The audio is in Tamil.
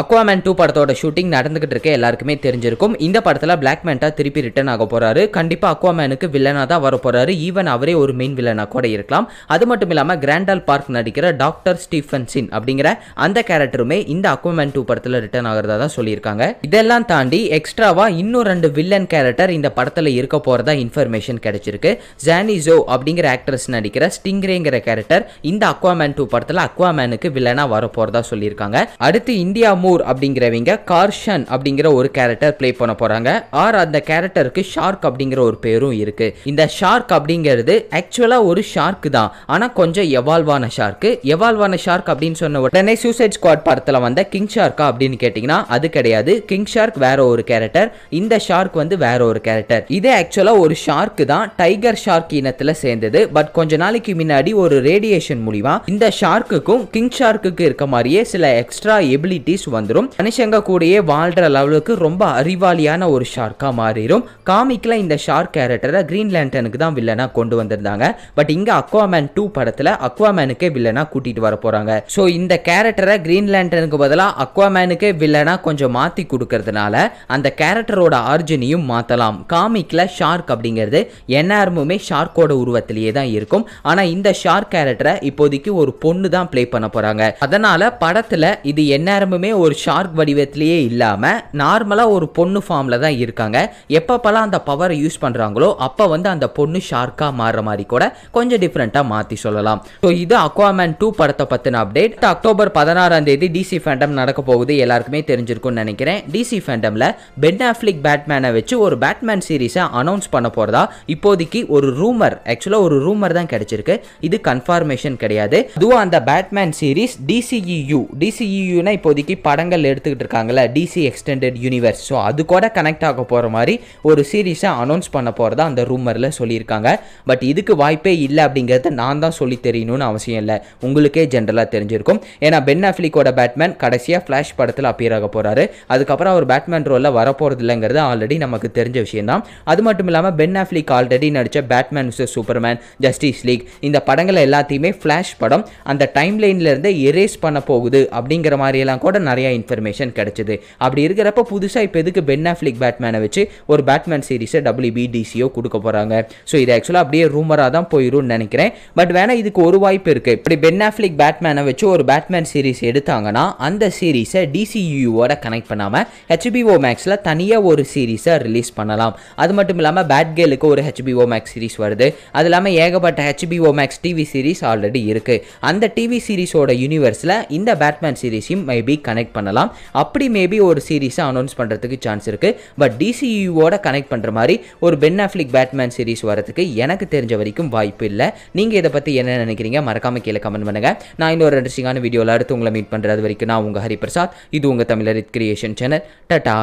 அக்வாமேன் டூ படத்தோட ஷூட்டிங் நடந்துகிட்டு இருக்க எல்லாருக்குமே தெரிஞ்சிருக்கும் இந்த படத்தில் பிளாக் மேண்டா திருப்பி ரிட்டர்ன் ஆக போறாரு கண்டிப்பாக அக்வாமேனுக்கு வில்லனாக தான் வர போறாரு ஈவன் அவரே ஒரு மெயின் வில்லனாக கூட இருக்கலாம் அது மட்டும் இல்லாமல் கிராண்டால் பார்க் நடிக்கிற டாக்டர் ஸ்டீஃபன்சின் அப்படிங்கிற அந்த கேரக்டருமே இந்த அக்வாமேன் டூ படத்தில் ரிட்டர்ன் ஆகிறதா தான் சொல்லியிருக்காங்க இதெல்லாம் தாண்டி எக்ஸ்ட்ராவா இன்னும் ரெண்டு வில்லன் கேரக்டர் இந்த படத்தில் இருக்க போறதா இன்ஃபர்மேஷன் கிடைச்சிருக்கு ஜானி ஜோ அப்படிங்கிற ஆக்ட்ரஸ் நடிக்கிற ஸ்டிங்ரேங்கிற கேரக்டர் இந்த அக்வாமேன் டூ படத்தில் அக்வாமேனுக்கு வில்லனாக வர போறதா சொல்லியிருக்காங்க அடுத்து இந்தியா அமூர் அப்படிங்கிறவங்க கார்ஷன் அப்படிங்கிற ஒரு கேரக்டர் பிளே பண்ண போறாங்க ஆர் அந்த கேரக்டருக்கு ஷார்க் அப்படிங்கிற ஒரு பேரும் இருக்கு இந்த ஷார்க் அப்படிங்கிறது ஆக்சுவலா ஒரு ஷார்க் தான் ஆனா கொஞ்சம் எவால்வ் ஆன ஷார்க் எவால்வ் ஆன ஷார்க் அப்படின்னு சொன்ன உடனே சூசைட் ஸ்குவாட் படத்துல வந்த கிங் ஷார்க்கா அப்படின்னு கேட்டீங்கன்னா அது கிடையாது கிங் ஷார்க் வேற ஒரு கேரக்டர் இந்த ஷார்க் வந்து வேற ஒரு கேரக்டர் இது ஆக்சுவலா ஒரு ஷார்க் தான் டைகர் ஷார்க் இனத்துல சேர்ந்தது பட் கொஞ்ச நாளைக்கு முன்னாடி ஒரு ரேடியேஷன் மூலிமா இந்த ஷார்க்குக்கும் கிங் ஷார்க்குக்கு இருக்க மாதிரியே சில எக்ஸ்ட்ரா எபிலிட்டிஸ் ரிவ்யூஸ் வந்துடும் மனுஷங்க கூடயே வாழ்கிற லெவலுக்கு ரொம்ப அறிவாளியான ஒரு ஷார்க்காக மாறிடும் காமிக்கில் இந்த ஷார்க் கேரக்டரை க்ரீன் லேண்டனுக்கு தான் வில்லனாக கொண்டு வந்திருந்தாங்க பட் இங்கே அக்வாமேன் டூ படத்தில் அக்வாமேனுக்கே வில்லனாக கூட்டிகிட்டு வர போகிறாங்க ஸோ இந்த கேரக்டரை க்ரீன் லேண்டனுக்கு பதிலாக அக்வாமேனுக்கே வில்லனாக கொஞ்சம் மாற்றி கொடுக்கறதுனால அந்த கேரக்டரோட ஆர்ஜினையும் மாற்றலாம் காமிக்கில் ஷார்க் அப்படிங்கிறது எந்நேரமுமே ஷார்க்கோட உருவத்திலேயே தான் இருக்கும் ஆனால் இந்த ஷார்க் கேரக்டரை இப்போதைக்கு ஒரு பொண்ணு தான் ப்ளே பண்ண போகிறாங்க அதனால் படத்தில் இது எந்நேரமுமே ஒரு ஷார்க் வடிவத்திலேயே இல்லாமல் நார்மலாக ஒரு பொண்ணு ஃபார்மில் தான் இருக்காங்க எப்பப்பெல்லாம் அந்த பவரை யூஸ் பண்ணுறாங்களோ அப்போ வந்து அந்த பொண்ணு ஷார்க்காக மாறுற மாதிரி கூட கொஞ்சம் டிஃப்ரெண்ட்டாக மாற்றி சொல்லலாம் ஸோ இது அக்வாமேன் டூ படத்தை பற்றின அப்டேட் அக்டோபர் பதினாறாம் தேதி டிசி ஃபேண்டம் நடக்க போகுது எல்லாருக்குமே தெரிஞ்சிருக்கும்னு நினைக்கிறேன் டிசி ஃபேண்டமில் பென் ஆஃப்லிக் பேட்மேனை வச்சு ஒரு பேட்மேன் சீரீஸை அனௌன்ஸ் பண்ண போகிறதா இப்போதைக்கு ஒரு ரூமர் ஆக்சுவலாக ஒரு ரூமர் தான் கிடைச்சிருக்கு இது கன்ஃபர்மேஷன் கிடையாது அதுவும் அந்த பேட்மேன் சீரீஸ் டிசிஇயூ டிசிஇயூனா இப்போதைக்கு படங்கள் எடுத்துக்கிட்டு இருக்காங்கல்ல டிசி எக்ஸ்டெண்டட் யூனிவர்ஸ் ஸோ அது கூட கனெக்ட் ஆக போகிற மாதிரி ஒரு சீரீஸை அனௌன்ஸ் பண்ண போகிறதா அந்த ரூமரில் சொல்லியிருக்காங்க பட் இதுக்கு வாய்ப்பே இல்லை அப்படிங்கிறத நான் தான் சொல்லி தெரியணும்னு அவசியம் இல்லை உங்களுக்கே ஜென்ரலாக தெரிஞ்சிருக்கும் ஏன்னா பென் அஃப்லிக்கோட பேட்மேன் கடைசியாக ஃப்ளாஷ் படத்தில் அப்பியர் ஆக போகிறாரு அதுக்கப்புறம் அவர் பேட்மேன் ரோலில் வரப்போகிறது இல்லைங்கிறது ஆல்ரெடி நமக்கு தெரிஞ்ச விஷயம்தான் அது மட்டும் இல்லாமல் பென் அஃப்ளிக் ஆல்ரெடி நடித்த Batman versus Superman Justice League இந்த படங்களை எல்லாத்தையுமே ஃப்ளாஷ் படம் அந்த டைம் லைன்லேருந்து எரேஸ் பண்ண போகுது அப்படிங்கிற மாதிரியெல்லாம் கூட நிறைய இன்ஃபர்மேஷன் கிடைச்சிது அப்படி இருக்கிறப்ப புதுசாக இப்போ எதுக்கு பென் ஆஃப்ளிக் பேட்மேனை வச்சு ஒரு பேட்மேன் சீரிஸை டபிள்யூபிடிசியோ கொடுக்க போகிறாங்க ஸோ இது ஆக்சுவலாக அப்படியே ரூமராக தான் போயிடும்னு நினைக்கிறேன் பட் வேணால் இதுக்கு ஒரு வாய்ப்பு இருக்குது இப்படி பென் ஆஃப்ளிக் பேட்மேனை வச்சு ஒரு பேட்மேன் சீரிஸ் எடுத்தாங்கன்னா அந்த சீரிஸை டிசியூவோட கனெக்ட் பண்ணாமல் ஹெச்பிஓ மேக்ஸில் தனியாக ஒரு சீரிஸை ரிலீஸ் பண்ணலாம் அது மட்டும் இல்லாமல் பேட் கேலுக்கு ஒரு ஹெச்பிஓ மேக்ஸ் சீரிஸ் வருது அது இல்லாமல் ஏகப்பட்ட HBO Max TV series already இருக்குது அந்த டிவி சீரீஸோட யூனிவர்ஸில் இந்த பேட்மேன் சீரீஸையும் மேபி கனெக்ட் கனெக்ட் பண்ணலாம் அப்படி மேபி ஒரு சீரீஸை அனௌன்ஸ் பண்ணுறதுக்கு சான்ஸ் இருக்கு பட் டிசியூவோட கனெக்ட் பண்ணுற மாதிரி ஒரு பென் ஆஃப்லிக் பேட்மேன் சீரிஸ் வரதுக்கு எனக்கு தெரிஞ்ச வரைக்கும் வாய்ப்பு இல்லை நீங்கள் இதை பற்றி என்ன நினைக்கிறீங்க மறக்காமல் கீழே கமெண்ட் பண்ணுங்கள் நான் இன்னொரு இன்ட்ரெஸ்டிங்கான வீடியோவில் அடுத்து உங்களை மீட் பண்ணுறது வரைக்கும் நான் உங்கள் ஹரிபிரசாத் இது உங்கள் தமிழர் கிரியேஷன் சேனல் டட்டா